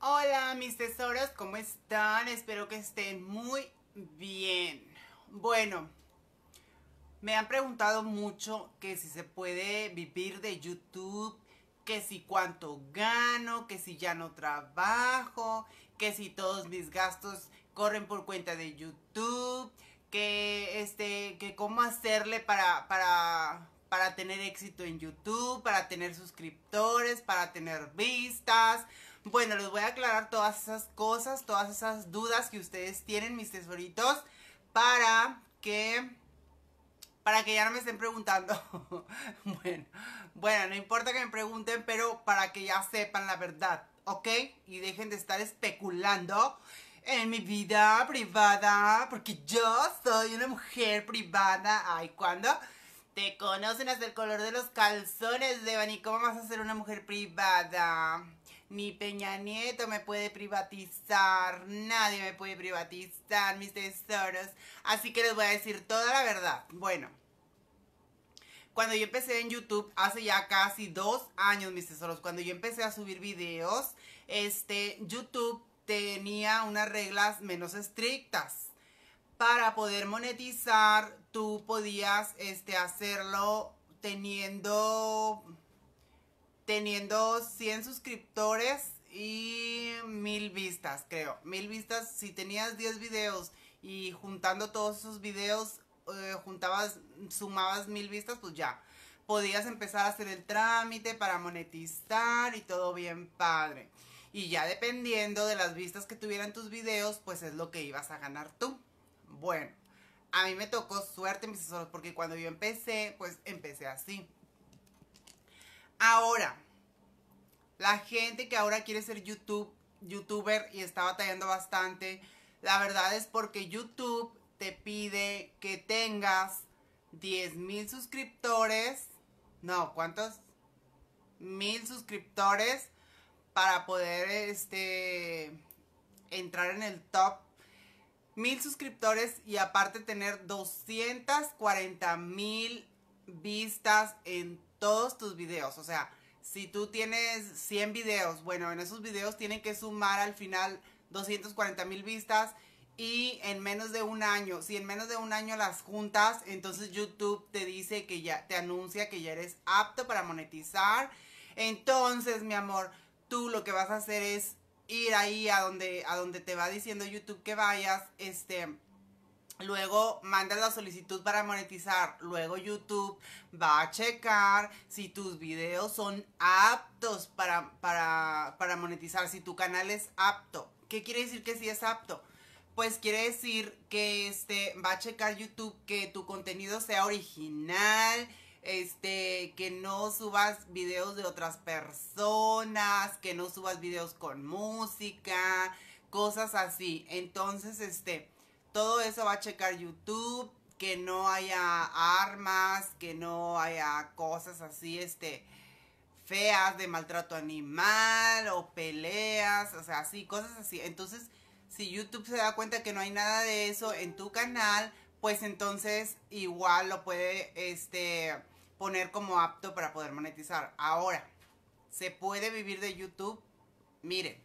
Hola mis tesoros, ¿cómo están? Espero que estén muy bien. Bueno, me han preguntado mucho que si se puede vivir de YouTube, que si cuánto gano, que si ya no trabajo, que si todos mis gastos corren por cuenta de YouTube, que este, que cómo hacerle para, para, para tener éxito en YouTube, para tener suscriptores, para tener vistas, bueno, les voy a aclarar todas esas cosas, todas esas dudas que ustedes tienen, mis tesoritos, para que para que ya no me estén preguntando. bueno, bueno, no importa que me pregunten, pero para que ya sepan la verdad, ¿ok? Y dejen de estar especulando en mi vida privada, porque yo soy una mujer privada. Ay, ¿cuándo? Te conocen hasta el color de los calzones, Devani. ¿Cómo vas a ser una mujer privada? Ni Peña Nieto me puede privatizar, nadie me puede privatizar mis tesoros. Así que les voy a decir toda la verdad. Bueno, cuando yo empecé en YouTube hace ya casi dos años, mis tesoros, cuando yo empecé a subir videos, este, YouTube tenía unas reglas menos estrictas. Para poder monetizar, tú podías este, hacerlo teniendo teniendo 100 suscriptores y mil vistas, creo. Mil vistas, si tenías 10 videos y juntando todos esos videos, eh, juntabas, sumabas mil vistas, pues ya. Podías empezar a hacer el trámite para monetizar y todo bien padre. Y ya dependiendo de las vistas que tuvieran tus videos, pues es lo que ibas a ganar tú. Bueno, a mí me tocó suerte, mis porque cuando yo empecé, pues empecé así Ahora, la gente que ahora quiere ser YouTube, youtuber y está batallando bastante, la verdad es porque YouTube te pide que tengas 10 mil suscriptores. No, ¿cuántos? Mil suscriptores para poder este entrar en el top mil suscriptores y aparte tener 240 mil vistas en todos tus videos. O sea, si tú tienes 100 videos, bueno, en esos videos tienen que sumar al final 240 mil vistas y en menos de un año, si en menos de un año las juntas, entonces YouTube te dice que ya, te anuncia que ya eres apto para monetizar. Entonces, mi amor, tú lo que vas a hacer es ir ahí a donde, a donde te va diciendo YouTube que vayas, este Luego mandas la solicitud para monetizar. Luego YouTube va a checar si tus videos son aptos para, para, monetizar, si tu canal es apto. ¿Qué quiere decir que sí es apto? Pues quiere decir que este, va a checar YouTube que tu contenido sea original, este, que no subas videos de otras personas, que no subas videos con música, cosas así. Entonces, este todo eso va a checar YouTube, que no haya armas, que no haya cosas así, este, feas de maltrato animal o peleas, o sea, así, cosas así. Entonces, si YouTube se da cuenta que no hay nada de eso en tu canal, pues entonces igual lo puede, este, poner como apto para poder monetizar. Ahora, ¿se puede vivir de YouTube? mire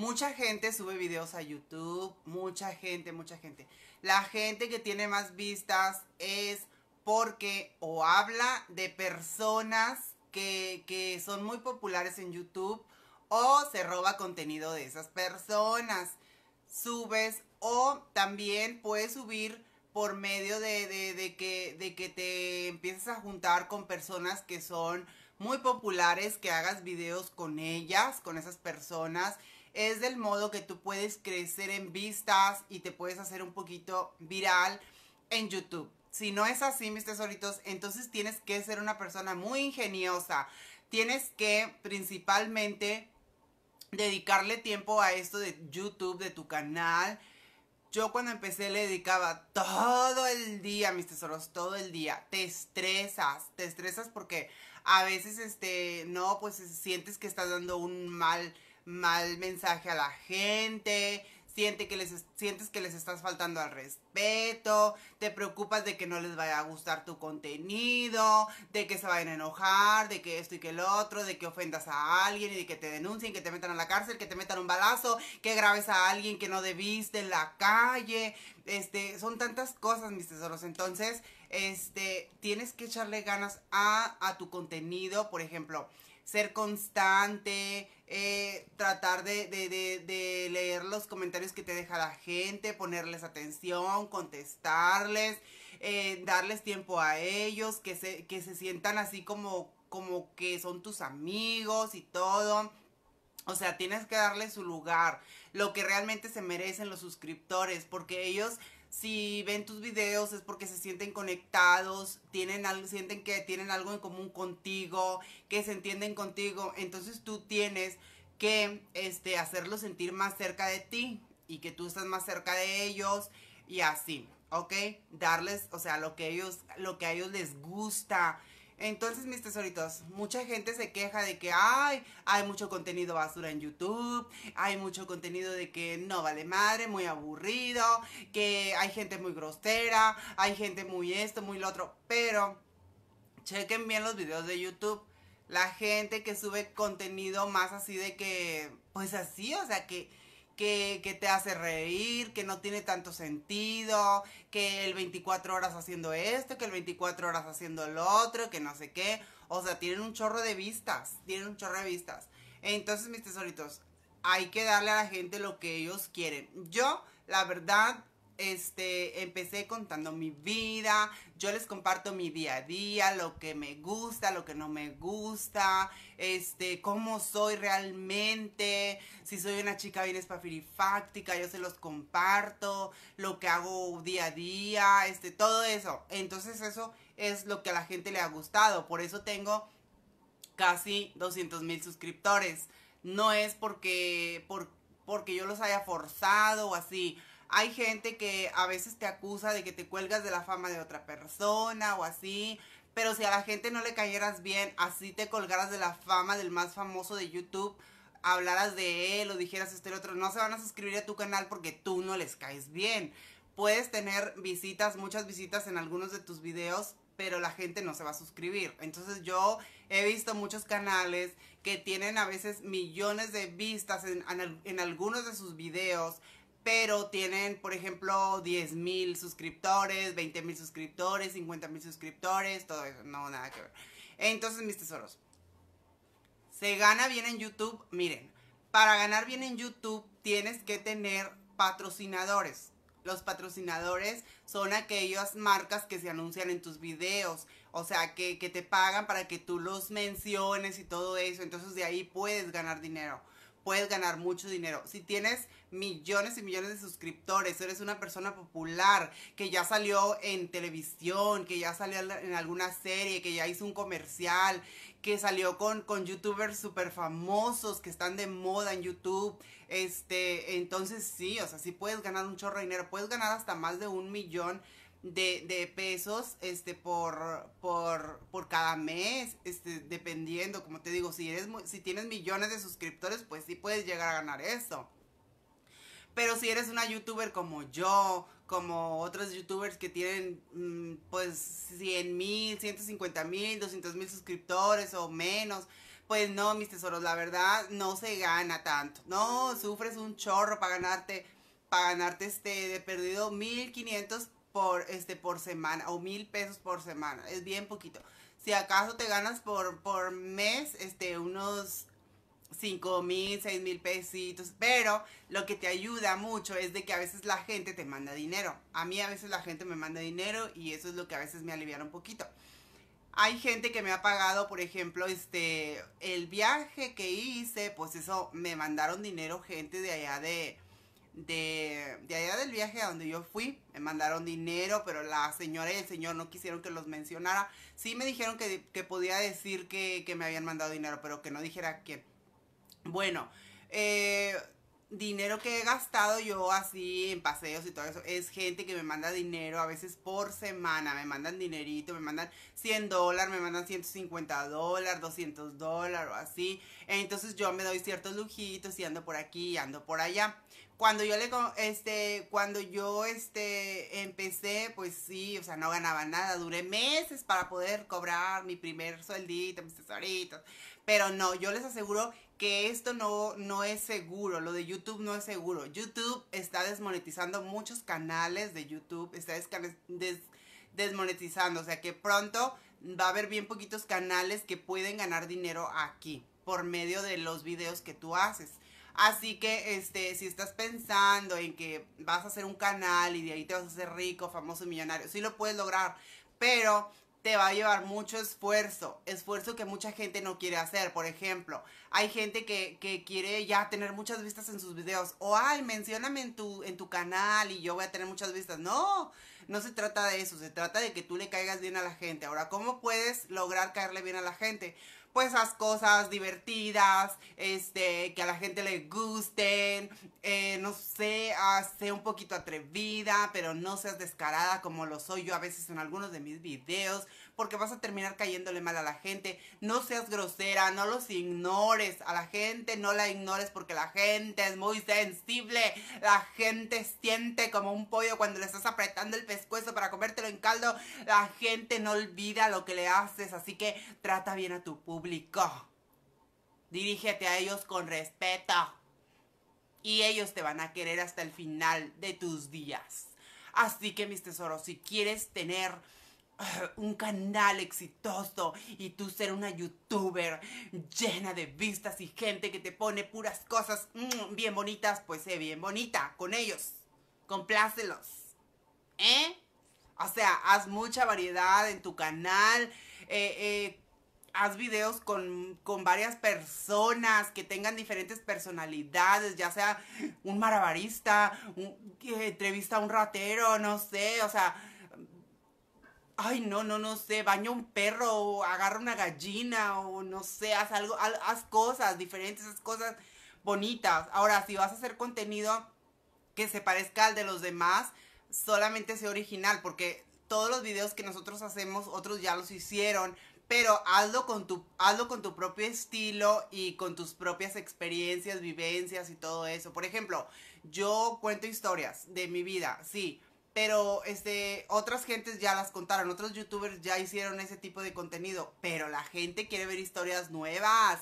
Mucha gente sube videos a YouTube, mucha gente, mucha gente. La gente que tiene más vistas es porque o habla de personas que, son muy populares en YouTube o se roba contenido de esas personas. Subes o también puedes subir por medio de, que, de que te empieces a juntar con personas que son muy populares, que hagas videos con ellas, con esas personas es del modo que tú puedes crecer en vistas y te puedes hacer un poquito viral en YouTube. Si no es así, mis tesoritos, entonces tienes que ser una persona muy ingeniosa. Tienes que principalmente dedicarle tiempo a esto de YouTube, de tu canal. Yo cuando empecé le dedicaba todo el día, mis tesoros, todo el día. Te estresas, te estresas porque a veces, este, no, pues sientes que estás dando un mal mal mensaje a la gente, siente que les, sientes que les estás faltando al respeto, te preocupas de que no les vaya a gustar tu contenido, de que se vayan a enojar, de que esto y que el otro, de que ofendas a alguien y de que te denuncien, que te metan a la cárcel, que te metan un balazo, que grabes a alguien que no debiste en la calle. Este, son tantas cosas, mis tesoros. Entonces, este, tienes que echarle ganas a, a tu contenido, por ejemplo ser constante, eh, tratar de, leer los comentarios que te deja la gente, ponerles atención, contestarles, eh, darles tiempo a ellos, que se, que se sientan así como, como que son tus amigos y todo. O sea, tienes que darle su lugar, lo que realmente se merecen los suscriptores, porque ellos si ven tus videos es porque se sienten conectados, tienen algo, sienten que tienen algo en común contigo, que se entienden contigo, entonces tú tienes que este, hacerlos sentir más cerca de ti y que tú estás más cerca de ellos y así, ¿ok? Darles, o sea, lo que ellos, lo que a ellos les gusta, entonces, mis tesoritos, mucha gente se queja de que hay mucho contenido basura en YouTube, hay mucho contenido de que no vale madre, muy aburrido, que hay gente muy grosera, hay gente muy esto, muy lo otro, pero chequen bien los videos de YouTube. La gente que sube contenido más así de que, pues así, o sea, que, que, te hace reír, que no tiene tanto sentido, que el 24 horas haciendo esto, que el 24 horas haciendo lo otro, que no sé qué. O sea, tienen un chorro de vistas, tienen un chorro de vistas. Entonces, mis tesoritos, hay que darle a la gente lo que ellos quieren. Yo, la verdad, este, empecé contando mi vida, yo les comparto mi día a día, lo que me gusta, lo que no me gusta, este, cómo soy realmente, si soy una chica bien espafirifáctica, yo se los comparto, lo que hago día a día, este, todo eso. Entonces eso es lo que a la gente le ha gustado, por eso tengo casi 200 mil suscriptores. No es porque, porque yo los haya forzado o así hay gente que a veces te acusa de que te cuelgas de la fama de otra persona o así. Pero si a la gente no le cayeras bien, así te colgaras de la fama del más famoso de YouTube, hablaras de él o dijeras esto y otro, no se van a suscribir a tu canal porque tú no les caes bien. Puedes tener visitas, muchas visitas en algunos de tus videos, pero la gente no se va a suscribir. Entonces yo he visto muchos canales que tienen a veces millones de vistas en, algunos de sus videos, pero tienen, por ejemplo, 10 mil suscriptores, 20 mil suscriptores, 50 mil suscriptores, todo eso, no, nada que ver. Entonces, mis tesoros, se gana bien en YouTube, miren, para ganar bien en YouTube tienes que tener patrocinadores. Los patrocinadores son aquellas marcas que se anuncian en tus videos, o sea, que, que te pagan para que tú los menciones y todo eso, entonces de ahí puedes ganar dinero, puedes ganar mucho dinero. Si tienes millones y millones de suscriptores, eres una persona popular que ya salió en televisión, que ya salió en alguna serie, que ya hizo un comercial, que salió con, con youtubers súper famosos que están de moda en YouTube. Este, entonces sí, o sea, sí puedes ganar un chorro de dinero, puedes ganar hasta más de un millón de, pesos este, por, por, por, cada mes, este, dependiendo, como te digo, si, eres, si tienes millones de suscriptores, pues sí puedes llegar a ganar eso. Pero si eres una youtuber como yo, como otros youtubers que tienen mm, pues 100 mil, 150 mil, 200 mil suscriptores o menos, pues no, mis tesoros, la verdad no se gana tanto. No, sufres un chorro para ganarte, para ganarte este de perdido 1500 por este por semana o mil pesos por semana. Es bien poquito. Si acaso te ganas por, por mes, este, unos 5 mil, 6 mil pesitos, pero lo que te ayuda mucho es de que a veces la gente te manda dinero. A mí a veces la gente me manda dinero y eso es lo que a veces me alivia un poquito. Hay gente que me ha pagado, por ejemplo, este, el viaje que hice, pues eso, me mandaron dinero gente de allá de, de, allá del viaje a donde yo fui, me mandaron dinero, pero la señora y el señor no quisieron que los mencionara. Sí me dijeron que, podía decir que, me habían mandado dinero, pero que no dijera que... Bueno, eh, dinero que he gastado yo así en paseos y todo eso, es gente que me manda dinero a veces por semana, me mandan dinerito, me mandan 100 dólares, me mandan 150 dólares, 200 dólares o así. Entonces yo me doy ciertos lujitos y ando por aquí y ando por allá. Cuando yo le este cuando yo este empecé, pues sí, o sea, no ganaba nada, duré meses para poder cobrar mi primer sueldito, mis tesoritos, pero no, yo les aseguro que esto no, no es seguro, lo de YouTube no es seguro. YouTube está desmonetizando muchos canales de YouTube, está desmonetizando, o sea que pronto va a haber bien poquitos canales que pueden ganar dinero aquí por medio de los videos que tú haces. Así que este, si estás pensando en que vas a hacer un canal y de ahí te vas a hacer rico, famoso, millonario, sí lo puedes lograr, pero te va a llevar mucho esfuerzo, esfuerzo que mucha gente no quiere hacer. Por ejemplo, hay gente que, que, quiere ya tener muchas vistas en sus videos o, ay, mencióname en tu, en tu canal y yo voy a tener muchas vistas. No, no se trata de eso, se trata de que tú le caigas bien a la gente. Ahora, ¿cómo puedes lograr caerle bien a la gente? pues esas cosas divertidas, este, que a la gente le gusten, eh, no sé, Hace ah, un poquito atrevida, pero no seas descarada como lo soy yo a veces en algunos de mis videos, porque vas a terminar cayéndole mal a la gente, no seas grosera, no los ignores a la gente, no la ignores porque la gente es muy sensible, la gente siente como un pollo cuando le estás apretando el pescuezo para comértelo en caldo, la gente no olvida lo que le haces, así que trata bien a tu público público. Dirígete a ellos con respeto. Y ellos te van a querer hasta el final de tus días. Así que mis tesoros, si quieres tener un canal exitoso y tú ser una youtuber llena de vistas y gente que te pone puras cosas mm, bien bonitas, pues sé bien bonita con ellos. Complácelos. ¿Eh? O sea, haz mucha variedad en tu canal. Eh, eh, haz videos con, con, varias personas que tengan diferentes personalidades, ya sea un marabarista, un, que entrevista a un ratero, no sé, o sea, ay, no, no, no sé, baña un perro o agarra una gallina o no sé, haz algo, haz cosas diferentes, haz cosas bonitas. Ahora, si vas a hacer contenido que se parezca al de los demás, solamente sea original, porque todos los videos que nosotros hacemos, otros ya los hicieron, pero hazlo con tu hazlo con tu propio estilo y con tus propias experiencias, vivencias y todo eso. Por ejemplo, yo cuento historias de mi vida, sí, pero este otras gentes ya las contaron, otros youtubers ya hicieron ese tipo de contenido, pero la gente quiere ver historias nuevas.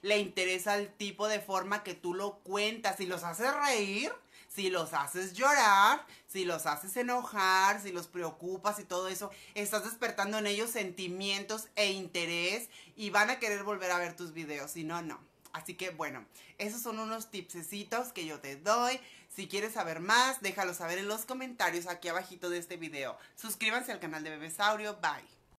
Le interesa el tipo de forma que tú lo cuentas y los hace reír si los haces llorar, si los haces enojar, si los preocupas y todo eso, estás despertando en ellos sentimientos e interés y van a querer volver a ver tus videos, si no, no. Así que bueno, esos son unos tipsecitos que yo te doy. Si quieres saber más, déjalo saber en los comentarios aquí abajito de este video. Suscríbanse al canal de Bebesaurio. Bye.